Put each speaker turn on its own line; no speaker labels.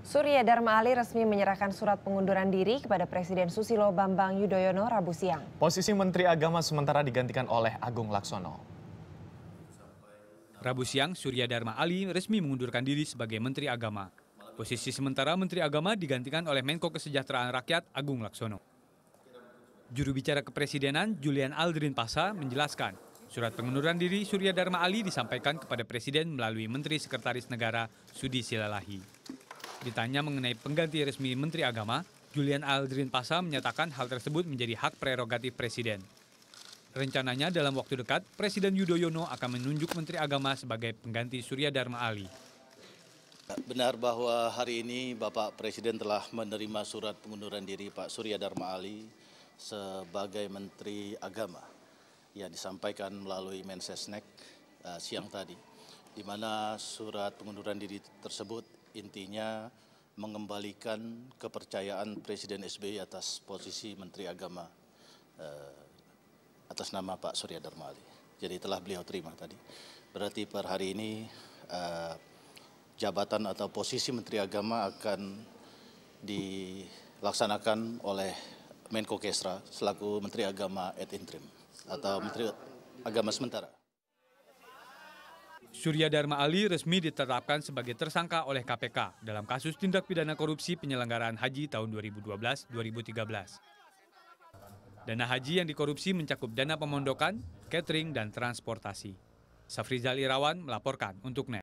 Surya Dharma Ali resmi menyerahkan surat pengunduran diri kepada Presiden Susilo Bambang Yudhoyono Rabu siang. Posisi Menteri Agama sementara digantikan oleh Agung Laksono. Rabu siang, Surya Dharma Ali resmi mengundurkan diri sebagai Menteri Agama. Posisi sementara Menteri Agama digantikan oleh Menko Kesejahteraan Rakyat Agung Laksono. Juru bicara kepresidenan Julian Aldrin Pasa menjelaskan, surat pengunduran diri Surya Dharma Ali disampaikan kepada Presiden melalui Menteri Sekretaris Negara Sudi Silalahi. Ditanya mengenai pengganti resmi Menteri Agama, Julian Aldrin Pasa menyatakan hal tersebut menjadi hak prerogatif Presiden. Rencananya dalam waktu dekat, Presiden Yudhoyono akan menunjuk Menteri Agama sebagai pengganti Surya Dharma Ali.
Benar bahwa hari ini Bapak Presiden telah menerima surat pengunduran diri Pak Surya Dharma Ali sebagai Menteri Agama yang disampaikan melalui Mensesnek uh, siang tadi, di mana surat pengunduran diri tersebut intinya mengembalikan kepercayaan Presiden SBY atas posisi Menteri Agama eh, atas nama Pak Surya Dharma Jadi telah beliau terima tadi. Berarti per hari ini eh, jabatan atau posisi Menteri Agama akan dilaksanakan oleh Menko Kesra selaku Menteri Agama ad interim atau Menteri Agama sementara.
Surya Dharma Ali resmi ditetapkan sebagai tersangka oleh KPK dalam kasus tindak pidana korupsi penyelenggaraan haji tahun 2012-2013. Dana haji yang dikorupsi mencakup dana pemondokan, catering, dan transportasi. Safrizal Irawan melaporkan untuk NET.